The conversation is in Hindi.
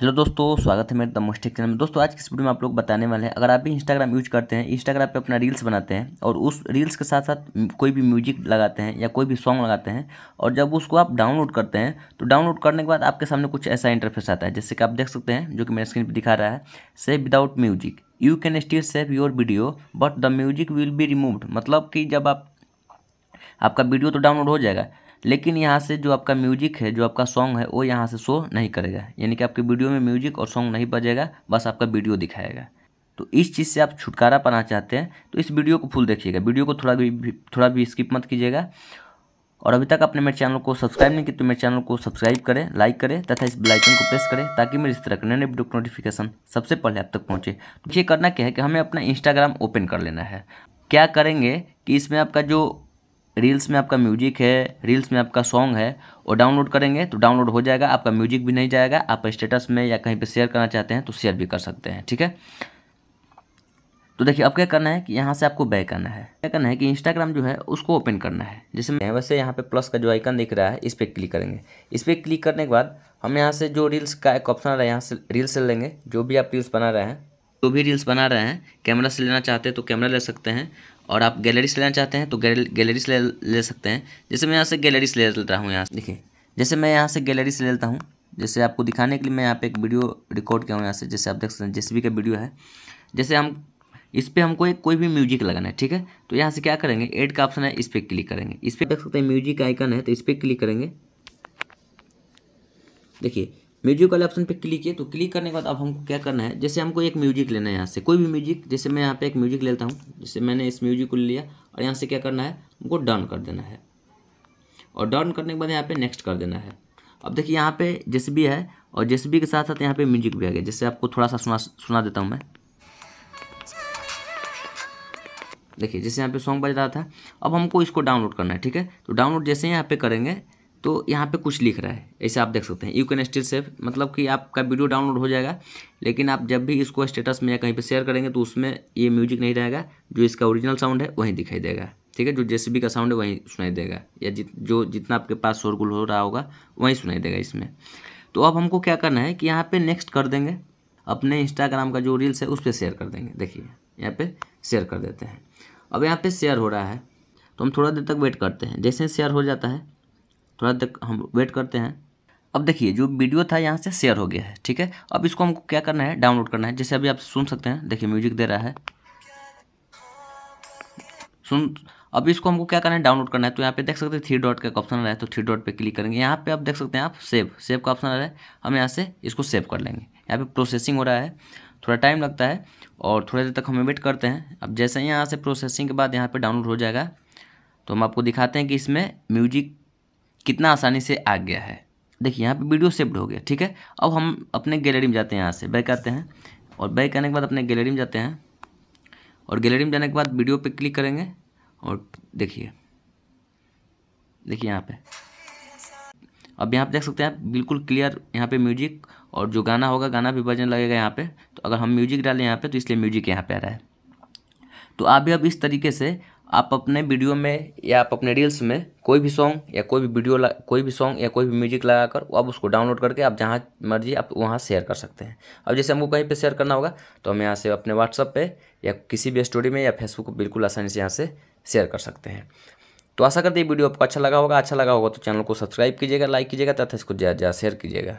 हेलो दोस्तों स्वागत है मेरे द मोस्टिक चैनल में दोस्तों आज की इस वीडियो में आप लोग बताने वाले हैं अगर आप भी इंस्टाग्राम यूज करते हैं इंस्टाग्राम पे अपना रील्स बनाते हैं और उस रील्स के साथ साथ कोई भी म्यूजिक लगाते हैं या कोई भी सॉन्ग लगाते हैं और जब उसको आप डाउनलोड करते हैं तो डाउनलोड करने के बाद आपके सामने कुछ ऐसा इंटरफेस आता है जैसे कि आप देख सकते हैं जो कि मेरे स्क्रीन पर दिखा रहा है save without music you can still save your video but the music will be removed मतलब कि जब आप आपका वीडियो तो डाउनलोड हो जाएगा लेकिन यहाँ से जो आपका म्यूजिक है जो आपका सॉन्ग है वो यहाँ से शो नहीं करेगा यानी कि आपके वीडियो में म्यूजिक और सॉन्ग नहीं बजेगा बस आपका वीडियो दिखाएगा तो इस चीज़ से आप छुटकारा पाना चाहते हैं तो इस वीडियो को फुल देखिएगा वीडियो को थोड़ा भी थोड़ा भी स्किप मत कीजिएगा और अभी तक आपने मेरे चैनल को सब्सक्राइब नहीं किया तो मेरे चैनल को सब्सक्राइब करें लाइक करें तथा इस बेलाइकन को प्रेस करें ताकि मेरे इस तरह के नए नए वीडियो नोटिफिकेशन सबसे पहले आप तक पहुँचे तो ये करना क्या है कि हमें अपना इंस्टाग्राम ओपन कर लेना है क्या करेंगे कि इसमें आपका जो रील्स में आपका म्यूजिक है रील्स में आपका सॉन्ग है वो डाउनलोड करेंगे तो डाउनलोड हो जाएगा आपका म्यूजिक भी नहीं जाएगा आप स्टेटस में या कहीं पे शेयर करना चाहते हैं तो शेयर भी कर सकते हैं ठीक है तो देखिए अब क्या करना है कि यहाँ से आपको बैक करना है क्या करना है कि इंस्टाग्राम जो है उसको ओपन करना है जैसे मैं वैसे यहाँ पर प्लस का जो आइकन दिख रहा है इस पर क्लिक करेंगे इस पर क्लिक करने के बाद हम यहाँ से जो रील्स का एक ऑप्शन आ रहा है यहाँ से रील्स लेंगे जो भी आप रील्स बना रहे हैं जो भी रील्स बना रहे हैं कैमरा से लेना चाहते हैं तो कैमरा ले सकते हैं और आप गैलरीज लेना चाहते हैं तो गैलरीज ले, ले सकते हैं जैसे मैं यहाँ से गैलरीज ले लेता हूँ यहाँ से देखिए जैसे मैं यहाँ से गैलरीज ले लेता हूँ जैसे आपको दिखाने के लिए मैं यहाँ पे एक वीडियो रिकॉर्ड किया हूँ यहाँ से जैसे आप देख सकते हैं जैसे भी का वीडियो है जैसे हम इस पर हमको एक कोई भी म्यूजिक लगाना है ठीक है तो यहाँ से क्या करेंगे एड का ऑप्शन है इस पर क्लिक करेंगे इस पर देख सकते हैं म्यूजिक आइकन है तो इस पर क्लिक करेंगे देखिए म्यूजिक वाले ऑप्शन पे क्लिक किए तो क्लिक करने के बाद अब हमको क्या करना है जैसे हमको एक म्यूजिक लेना है यहाँ से कोई भी म्यूजिक जैसे मैं यहाँ पे एक म्यूजिक लेता हूँ जैसे मैंने इस म्यूजिक को ले लिया और यहाँ से क्या करना है हमको डन कर देना है और डन करने के बाद यहाँ पे नेक्स्ट कर देना है अब देखिए यहाँ पे जेस है और जेस के साथ साथ यहाँ पे म्यूजिक भी आ गया जैसे आपको थोड़ा सा सुना सुना देता हूँ मैं देखिए जैसे यहाँ पे सॉन्ग बज रहा था अब हमको इसको डाउनलोड करना है ठीक है तो डाउनलोड जैसे यहाँ पे करेंगे तो यहाँ पे कुछ लिख रहा है ऐसे आप देख सकते हैं यू कैन स्टिल सेव मतलब कि आपका वीडियो डाउनलोड हो जाएगा लेकिन आप जब भी इसको स्टेटस में या कहीं पे शेयर करेंगे तो उसमें ये म्यूजिक नहीं रहेगा जो इसका ओरिजिनल साउंड है वहीं दिखाई देगा ठीक है जो जे का साउंड है वहीं सुनाई देगा या जित जो जितना आपके पास शोरगुल हो रहा होगा वहीं सुनाई देगा इसमें तो अब हमको क्या करना है कि यहाँ पर नेक्स्ट कर देंगे अपने इंस्टाग्राम का जो रील्स है उस पर शेयर कर देंगे देखिए यहाँ पर शेयर कर देते हैं अब यहाँ पर शेयर हो रहा है तो हम थोड़ा देर तक वेट करते हैं जैसे शेयर हो जाता है थोड़ा देख हम वेट करते हैं अब देखिए जो वीडियो था यहाँ से शेयर हो गया है ठीक है अब इसको हमको क्या करना है डाउनलोड करना है जैसे अभी आप सुन सकते हैं देखिए म्यूजिक दे रहा है सुन अब इसको हमको क्या करना है डाउनलोड करना है तो यहाँ पे देख सकते हैं थ्री डॉट का ऑप्शन आ रहा है तो थ्री डॉट पे क्लिक करेंगे यहाँ पे आप देख सकते हैं आप सेव सेव का ऑप्शन आ रहा है हम यहाँ से इसको सेव कर लेंगे यहाँ पे प्रोसेसिंग हो रहा है थोड़ा टाइम लगता है और थोड़ी देर तक हम वेट करते हैं अब जैसे ही यहाँ से प्रोसेसिंग के बाद यहाँ पर डाउनलोड हो जाएगा तो हम आपको दिखाते हैं कि इसमें म्यूजिक कितना आसानी से आ गया है देखिए यहाँ पे वीडियो सेव्ड हो गया ठीक है अब हम अपने गैलरी में जाते हैं यहाँ से बैक आते हैं और बैक आने के बाद अपने गैलरी में जाते हैं और गैलरी में जाने के बाद वीडियो पे क्लिक करेंगे और देखिए देखिए यहाँ पे अब यहाँ पे देख सकते हैं बिल्कुल क्लियर यहाँ पे म्यूजिक और जो गाना होगा गाना भी बजने लगेगा यहाँ पर तो अगर हम म्यूजिक डालें यहाँ पर तो इसलिए म्यूजिक यहाँ पर आ रहा है तो आप भी अब इस तरीके से आप अपने वीडियो में या आप अपने रील्स में कोई भी सॉन्ग या कोई भी वीडियो कोई भी सॉन्ग या कोई भी म्यूजिक लगाकर आप उसको डाउनलोड करके आप जहाँ मर्जी आप वहाँ शेयर कर सकते हैं अब जैसे हमको कहीं पे शेयर करना होगा तो हम यहाँ से अपने व्हाट्सअप पे या किसी भी स्टोरी में या फेसबुक पर बिल्कुल आसानी से यहाँ से शेयर कर सकते हैं तो आशा करते हैं वीडियो आपको अच्छा लगा होगा अच्छा लगा होगा तो चैनल को सब्सक्राइब कीजिएगा लाइक कीजिएगा तथा इसको ज़्यादा ज़्यादा शेयर कीजिएगा